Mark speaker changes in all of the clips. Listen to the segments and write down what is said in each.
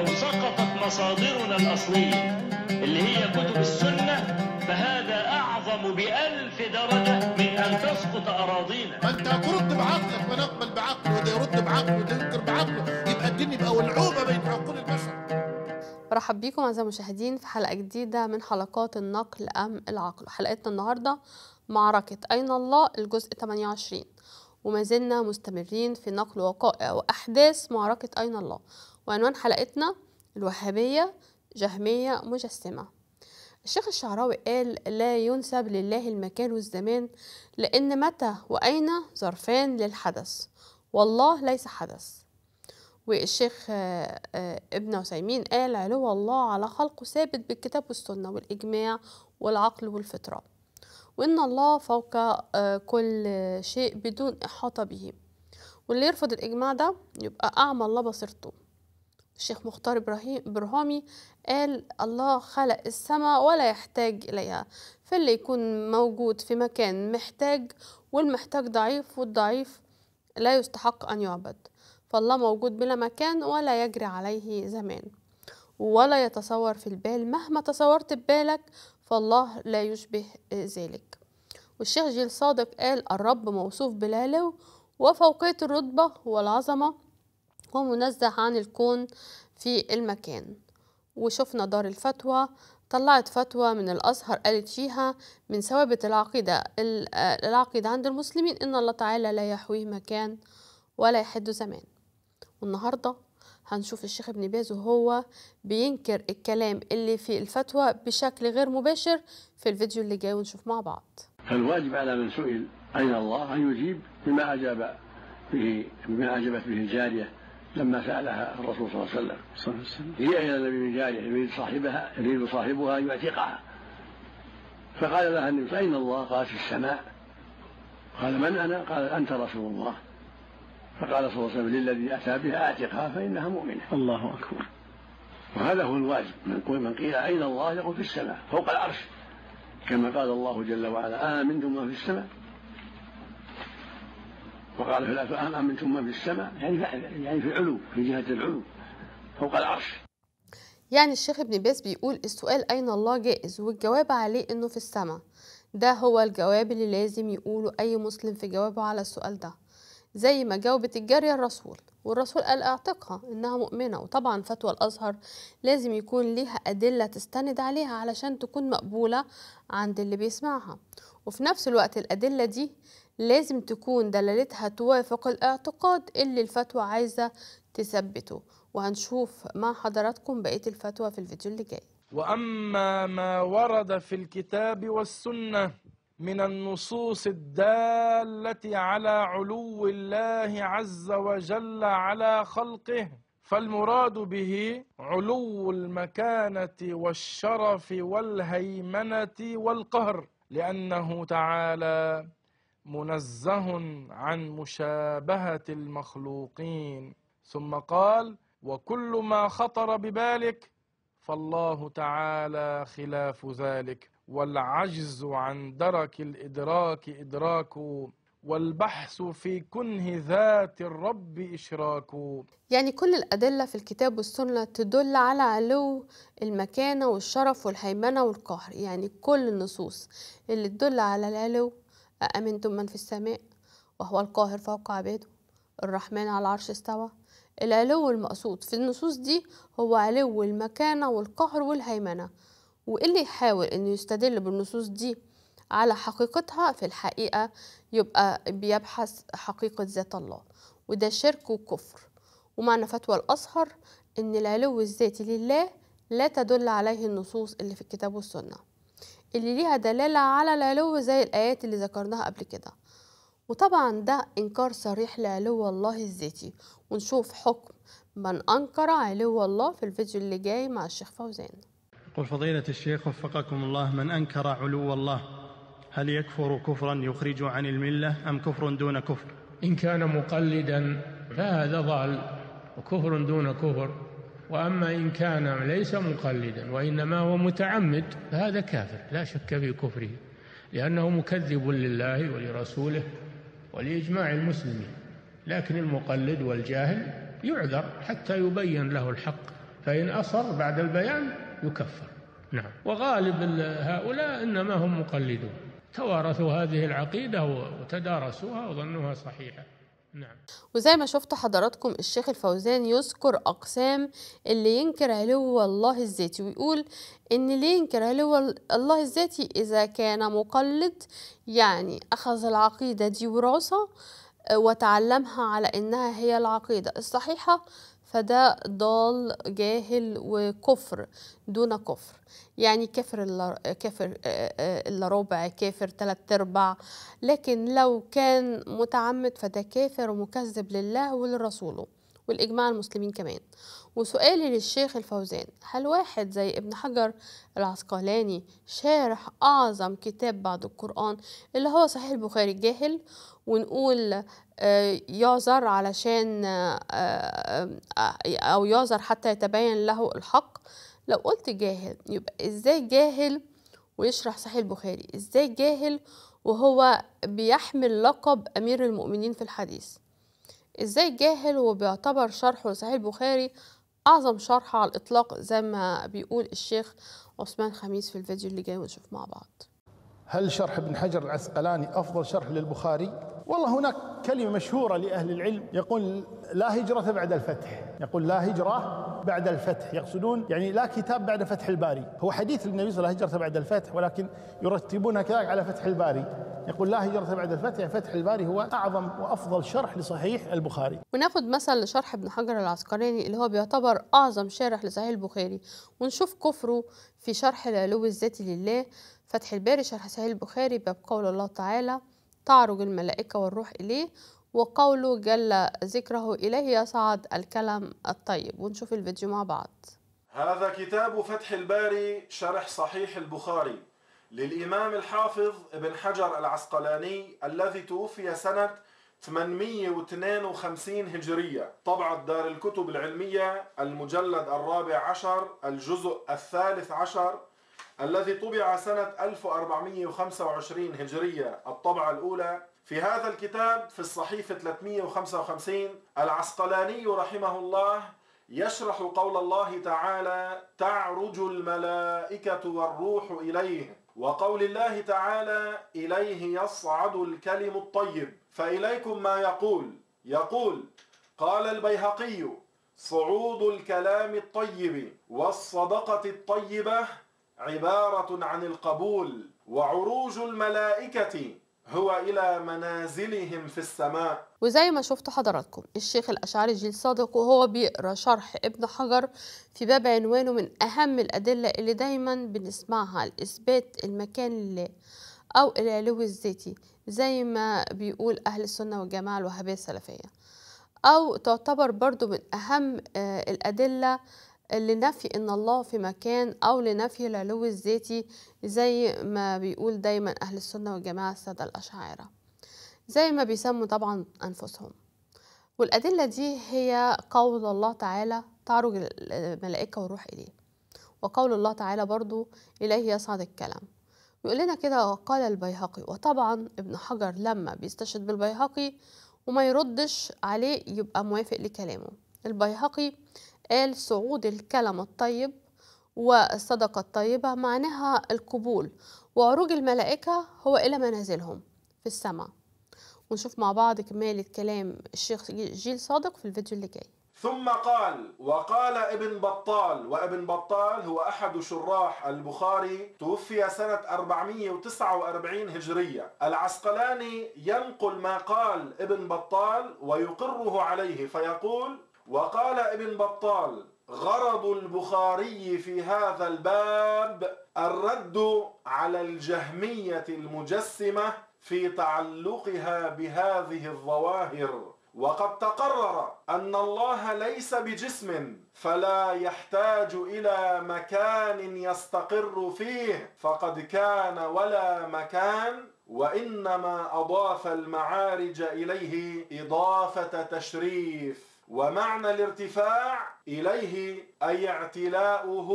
Speaker 1: لو سقطت مصادرنا الأصلية اللي هي كتب السنة فهذا أعظم بألف درجة من أن تسقط أراضينا
Speaker 2: فأنت أنت ترد بعقلك ما نقبل بعقله وده يرد بعقله وده ينكر بعقله يبقى الدين يبقى ولعوبة بين عقول البشر برحب بيكم أعزائي المشاهدين في حلقة جديدة من حلقات النقل أم العقل حلقتنا النهاردة معركة أين الله الجزء 28 وما زلنا مستمرين في نقل وقائع وأحداث معركة أين الله وعنوان حلقتنا الوهابية جهمية مجسمة الشيخ الشعراوي قال لا ينسب لله المكان والزمان لأن متى وأين ظرفان للحدث والله ليس حدث والشيخ آه، آه، ابن عثيمين قال علو الله على خلقه ثابت بالكتاب والسنة والإجماع والعقل والفطرة وإن الله فوق آه، كل شيء بدون إحاطة به واللي يرفض الإجماع ده يبقى أعمى الله بصيرته الشيخ مختار إبراهيم برهامي قال الله خلق السماء ولا يحتاج إليها فاللي يكون موجود في مكان محتاج والمحتاج ضعيف والضعيف لا يستحق أن يعبد فالله موجود بلا مكان ولا يجري عليه زمان ولا يتصور في البال مهما تصورت ببالك فالله لا يشبه ذلك والشيخ جيل صادق قال الرب موصوف بالعلو وفوقية الرتبة والعظمة ومنزه عن الكون في المكان وشفنا دار الفتوى طلعت فتوى من الأزهر قالت فيها من ثوابت العقيدة العقيدة عند المسلمين إن الله تعالى لا يحويه مكان ولا يحد زمان والنهاردة هنشوف الشيخ ابن باز وهو بينكر الكلام اللي في الفتوى بشكل غير مباشر في الفيديو اللي جاي ونشوف مع بعض
Speaker 1: فالواجب على من سئل أين الله أن يجيب بما أجاب به بما أجابت به الجارية لما سألها الرسول صلى الله عليه وسلم صلى الله عليه وسلم هي إلى النبي جاريه يريد صاحبها يريد صاحبها أن يعتقها فقال لها النبي فاين الله؟ قالت في السماء قال من أنا؟ قال أنت رسول الله فقال صلى الله عليه وسلم للذي أتى بها أعتقها فإنها مؤمنة الله أكبر وهذا هو الواجب من قيل أين الله يقول في السماء فوق العرش كما قال الله جل وعلا آمنتم ما في السماء وقال الحلفاء أم أمنتم من في السماء يعني يعني في العلو في جهة العلو
Speaker 2: فوق العرش يعني الشيخ ابن باز بيقول السؤال أين الله جائز والجواب عليه إنه في السماء ده هو الجواب اللي لازم يقوله أي مسلم في جوابه على السؤال ده زي ما جاوبت الجارية الرسول والرسول قال اعتقها إنها مؤمنة وطبعا فتوى الأزهر لازم يكون ليها أدلة تستند عليها علشان تكون مقبولة عند اللي بيسمعها وفي نفس الوقت الأدلة دي لازم تكون دلالتها توافق الاعتقاد اللي الفتوى عايزة تثبته وهنشوف مع حضراتكم بقية الفتوى في الفيديو اللي جاي
Speaker 1: وأما ما ورد في الكتاب والسنة من النصوص الدالة على علو الله عز وجل على خلقه فالمراد به علو المكانة والشرف والهيمنة والقهر لأنه تعالى منزه عن مشابهه المخلوقين ثم قال وكل ما خطر ببالك فالله تعالى خلاف ذلك والعجز عن درك الادراك ادراك والبحث في كنه ذات الرب إشراك
Speaker 2: يعني كل الأدلة في الكتاب والسنة تدل على علو المكانة والشرف والهيمنة والقهر يعني كل النصوص اللي تدل على العلو أأمنتم من في السماء وهو القاهر فوق عباده الرحمن على العرش استوى العلو المقصود في النصوص دي هو علو المكانة والقهر والهيمنة واللي يحاول انه يستدل بالنصوص دي على حقيقتها في الحقيقة يبقى بيبحث حقيقة ذات الله وده شرك وكفر ومعنى فتوى الأصهر إن العلو الذاتي لله لا تدل عليه النصوص اللي في الكتاب والسنة اللي ليها دلالة على العلو زي الآيات اللي ذكرناها قبل كده وطبعا ده إنكار صريح لعلو الله الذاتي ونشوف حكم من أنكر علو الله في الفيديو اللي جاي مع الشيخ فوزان
Speaker 1: قل فضيلة الشيخ وفقكم الله من أنكر علو الله هل يكفر كفرا يخرج عن الملة أم كفر دون كفر إن كان مقلدا فهذا ضال وكفر دون كفر وأما إن كان ليس مقلدا وإنما هو متعمد فهذا كافر لا شك في كفره لأنه مكذب لله ولرسوله ولإجماع المسلمين لكن المقلد والجاهل يعذر حتى يبين له الحق فإن أصر بعد البيان يكفر نعم وغالب هؤلاء إنما هم مقلدون توارثوا هذه العقيدة وتدارسوها وظنوها صحيحة نعم.
Speaker 2: وزي ما شفت حضراتكم الشيخ الفوزان يذكر أقسام اللي ينكر علو الله الذاتي ويقول إن اللي ينكر علو الله الذاتي إذا كان مقلد يعني أخذ العقيدة دي وراثة آه، وتعلمها على إنها هي العقيدة الصحيحة فده ضال جاهل وكفر دون كفر يعني كافر الل... كافر الا ربع كافر ثلاث ارباع لكن لو كان متعمد فده كافر ومكذب لله ولرسوله والاجماع المسلمين كمان وسؤالي للشيخ الفوزان هل واحد زي ابن حجر العسقلاني شارح اعظم كتاب بعد القران اللي هو صحيح البخاري الجاهل ونقول آه، يعذر علشان آه، آه، أو يعذر حتى يتبين له الحق لو قلت جاهل يبقى إزاي جاهل ويشرح صحيح البخاري إزاي جاهل وهو بيحمل لقب أمير المؤمنين في الحديث إزاي جاهل وبيعتبر شرحه لصحيح البخاري أعظم شرح على الإطلاق زي ما بيقول الشيخ عثمان خميس في الفيديو اللي جاي ونشوف مع بعض
Speaker 1: هل شرح ابن حجر العسقلاني أفضل شرح للبخاري؟ والله هناك كلمة مشهورة لأهل العلم يقول لا هجرة بعد الفتح يقول لا هجرة بعد الفتح يقصدون يعني لا كتاب بعد فتح الباري هو حديث النبي صلى الله عليه وسلم لا هجرة بعد الفتح ولكن يرتبونها كذلك على فتح الباري يقول لا هجرة بعد الفتح يعني فتح الباري هو أعظم وأفضل شرح لصحيح البخاري
Speaker 2: ونأخذ مثل لشرح ابن حجر العسقلاني اللي هو بيعتبر أعظم شارح لصحيح البخاري ونشوف كفره في شرح العلو الذاتي لله فتح الباري شرح صحيح البخاري باب قول الله تعالى تعرج الملائكة والروح إليه وقوله جل ذكره إليه يصعد الكلام الطيب ونشوف الفيديو مع بعض
Speaker 1: هذا كتاب فتح الباري شرح صحيح البخاري للإمام الحافظ ابن حجر العسقلاني الذي توفي سنة 852 هجرية طبعة دار الكتب العلمية المجلد الرابع عشر الجزء الثالث عشر الذي طبع سنة 1425 هجرية الطبعة الأولى في هذا الكتاب في الصحيفة 355 العسقلاني رحمه الله يشرح قول الله تعالى تعرج الملائكة والروح إليه وقول الله تعالى إليه يصعد الكلم الطيب فإليكم ما يقول يقول قال البيهقي صعود الكلام الطيب والصدقة الطيبة عبارة عن القبول وعروج الملائكة هو إلى منازلهم في السماء
Speaker 2: وزي ما شفتوا حضراتكم الشيخ الأشعري جيل صادق وهو بيقرأ شرح ابن حجر في باب عنوانه من أهم الأدلة اللي دايما بنسمعها لإثبات المكان لله أو العلو الذاتي زي ما بيقول أهل السنة والجماعة الوهابية السلفية أو تعتبر برضو من أهم آه، الأدلة لنفي ان الله في مكان او لنفي العلو الذاتي زي ما بيقول دايما اهل السنه والجماعه الساده الاشاعره زي ما بيسموا طبعا انفسهم والادله دي هي قول الله تعالى تعرج الملائكه والروح اليه وقول الله تعالى برضو اليه يصعد الكلام يقول لنا كده وقال البيهقي وطبعا ابن حجر لما بيستشهد بالبيهقي وما يردش عليه يبقى موافق لكلامه البيهقي قال صعود الكلم الطيب والصدقة الطيبة معناها القبول وعروج الملائكة هو إلى منازلهم في السماء ونشوف مع بعض كمالة كلام الشيخ جيل صادق في الفيديو اللي جاي
Speaker 1: ثم قال وقال ابن بطال وابن بطال هو أحد شراح البخاري توفي سنة 449 هجرية العسقلاني ينقل ما قال ابن بطال ويقره عليه فيقول وقال ابن بطال غرض البخاري في هذا الباب الرد على الجهمية المجسمة في تعلقها بهذه الظواهر وقد تقرر أن الله ليس بجسم فلا يحتاج إلى مكان يستقر فيه فقد كان ولا مكان وإنما أضاف المعارج إليه إضافة تشريف ومعنى الارتفاع إليه أي اعتلاؤه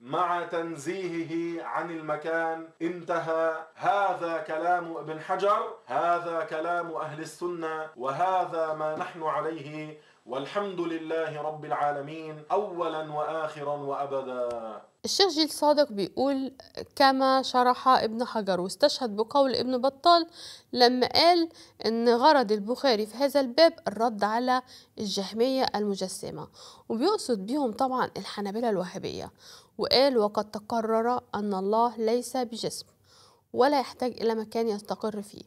Speaker 1: مع تنزيهه عن المكان انتهى هذا كلام ابن حجر هذا كلام أهل السنة وهذا ما نحن عليه والحمد لله رب العالمين أولا وآخرا وأبدا
Speaker 2: الشيخ جيل صادق بيقول كما شرح ابن حجر واستشهد بقول ابن بطال لما قال ان غرض البخاري في هذا الباب الرد على الجهمية المجسمة وبيقصد بيهم طبعا الحنابلة الوهابية وقال وقد تقرر أن الله ليس بجسم ولا يحتاج إلى مكان يستقر فيه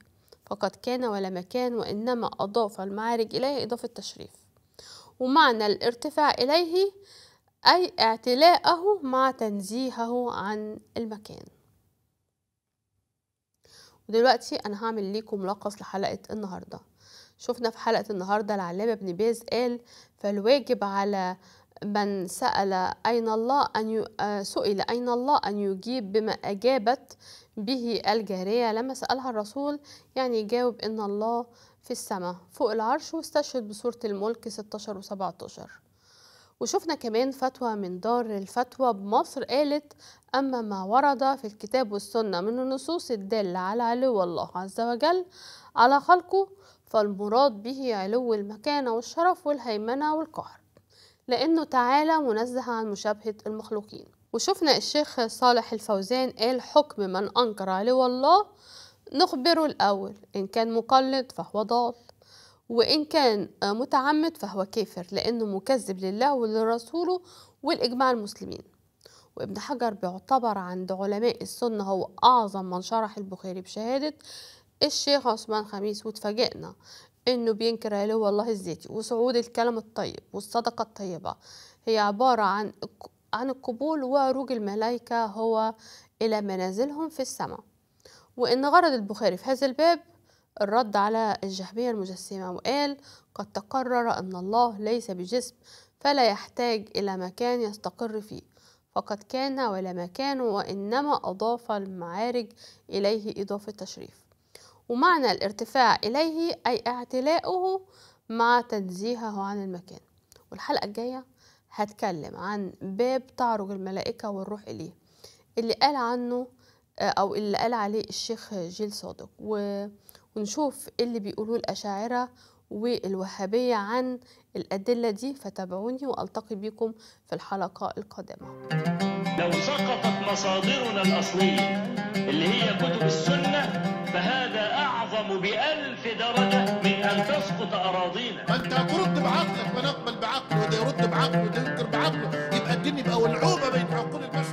Speaker 2: فقد كان ولا مكان وإنما أضاف المعارج إليه إضافة تشريف ومعنى الارتفاع إليه أي اعتلاءه مع تنزيهه عن المكان ودلوقتي أنا هعمل لكم ملخص لحلقة النهاردة شفنا في حلقة النهاردة العلامة ابن باز قال فالواجب على من سأل أين الله أن ي... آه، سئل أين الله أن يجيب بما أجابت به الجارية لما سألها الرسول يعني يجاوب إن الله في السماء فوق العرش واستشهد بصورة الملك 16 و17 وشفنا كمان فتوى من دار الفتوى بمصر قالت أما ما ورد في الكتاب والسنة من النصوص الدالة على علو الله عز وجل على خلقه فالمراد به علو المكانة والشرف والهيمنة والقهر لأنه تعالى منزه عن مشابهة المخلوقين وشفنا الشيخ صالح الفوزان قال حكم من أنكر علو الله نخبره الأول إن كان مقلد فهو ضال وإن كان آه، متعمد فهو كافر لأنه مكذب لله ولرسوله والإجماع المسلمين وابن حجر بيعتبر عند علماء السنة هو أعظم من شرح البخاري بشهادة الشيخ عثمان خميس واتفاجئنا إنه بينكر علو الله الذاتي وصعود الكلام الطيب والصدقة الطيبة هي عبارة عن عن القبول وعروج الملائكة هو إلى منازلهم في السماء وإن غرض البخاري في هذا الباب الرد على الجهمية المجسمة وقال قد تقرر أن الله ليس بجسم فلا يحتاج إلى مكان يستقر فيه فقد كان ولا مكان وإنما أضاف المعارج إليه إضافة تشريف ومعنى الارتفاع إليه أي اعتلاؤه مع تنزيهه عن المكان والحلقة الجاية هتكلم عن باب تعرج الملائكة والروح إليه اللي قال عنه او اللي قال عليه الشيخ جيل صادق ونشوف اللي بيقولوه الاشاعره والوهابيه عن الادله دي فتابعوني والتقي بكم في الحلقه القادمه
Speaker 1: لو سقطت مصادرنا الاصليه اللي هي كتب السنه فهذا اعظم بألف درجه من ان تسقط اراضينا ما انت هترد بعقلك ونقبل بعقله وده يرد بعقله وده ينكر بعقله يبقى الدين يبقى ولعوبه بين عقول البشر